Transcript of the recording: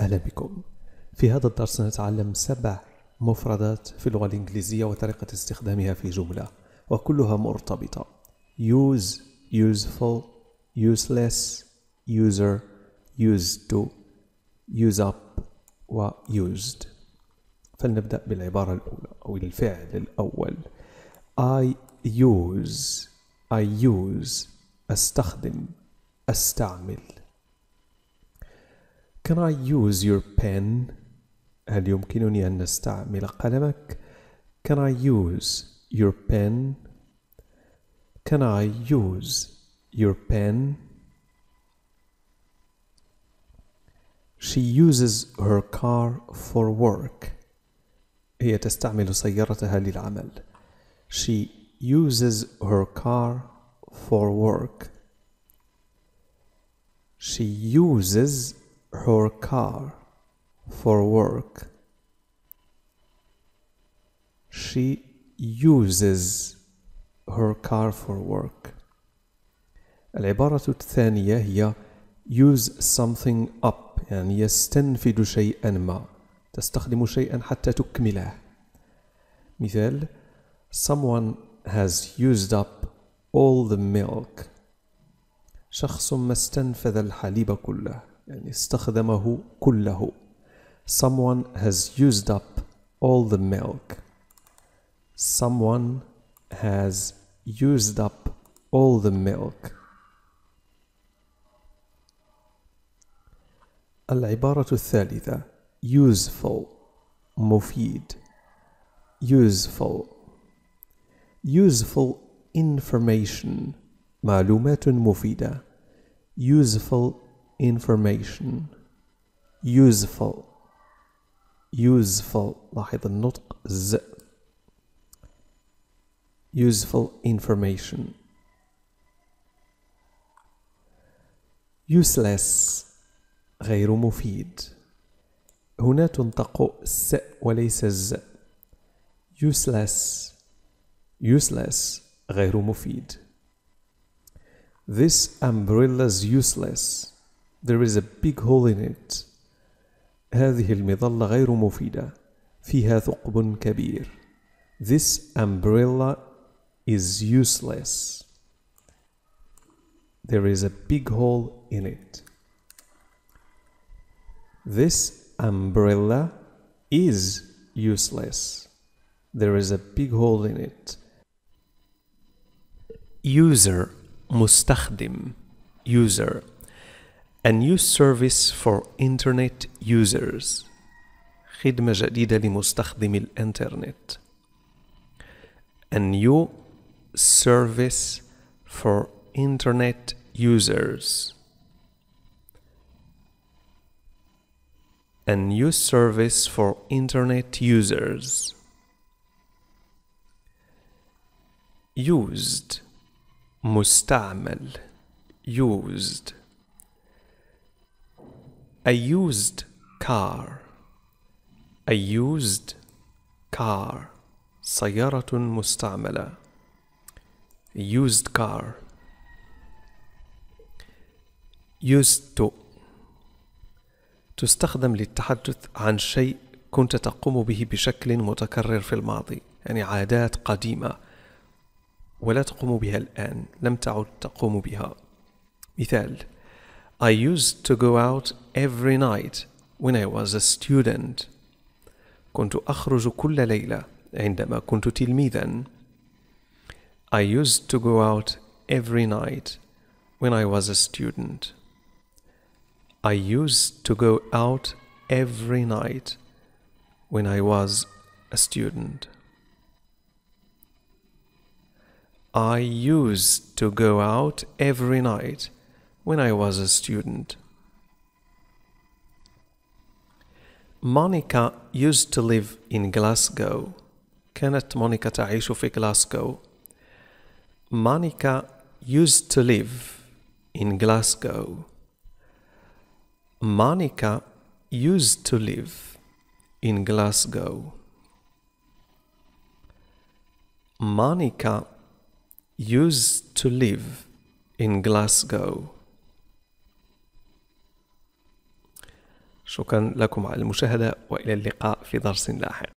أهلا بكم في هذا الدرس سنتعلم سبع مفردات في اللغة الإنجليزية وطريقة استخدامها في جملة وكلها مرتبطة use useful useless user used to use up و used فلنبدأ بالعبارة الأولى أو الفعل الأول I use I use أستخدم أستعمل Can I use your pen? هل يمكنني أن أستعمل قلمك؟ Can I use your pen? Can I use your pen? She uses her car for work. هي تستعمل سيارتها للعمل. She uses her car for work. She uses her car for work. She uses her car for work. العبارة الثانية هي use something up يعني يستنفد شيئا ما تستخدم شيئا حتى تكمله مثال someone has used up all the milk شخص ما استنفذ الحليب كله يعني استخدمه كله someone has used up all the milk someone has used up all the milk العبارة الثالثة useful مفيد useful useful information معلومات مفيدة useful information useful useful لاحظ النطق ز useful information useless غير مفيد هنا تنطق س وليس ز useless useless غير مفيد This umbrella is useless there is a big hole in it. هذه المظلة غير مفيدة. فيها ثقب كبير. This umbrella is useless. There is a big hole in it. This umbrella is useless. There is a big hole in it. User مستخدم user a new service for internet users خدمة جديدة لمستخدمي الإنترنت a new service for internet users a new service for internet users used مستعمل used a used car a used car سيارة مستعملة a used car used to تستخدم للتحدث عن شيء كنت تقوم به بشكل متكرر في الماضي يعني عادات قديمة ولا تقوم بها الآن لم تعد تقوم بها مثال I used to go out every night when I was a student. كنت أخرج كل ليلة عندما كنت تلميذا. I used to go out every night when I was a student. I used to go out every night when I was a student. I used to go out every night when I was a student. Monica used to live in Glasgow. كانت مونيكا تعيش في Glasgow. Monica used to live in Glasgow. Monica used to live in Glasgow. Monica used to live in Glasgow. شكرا لكم على المشاهدة وإلى اللقاء في درس لاحق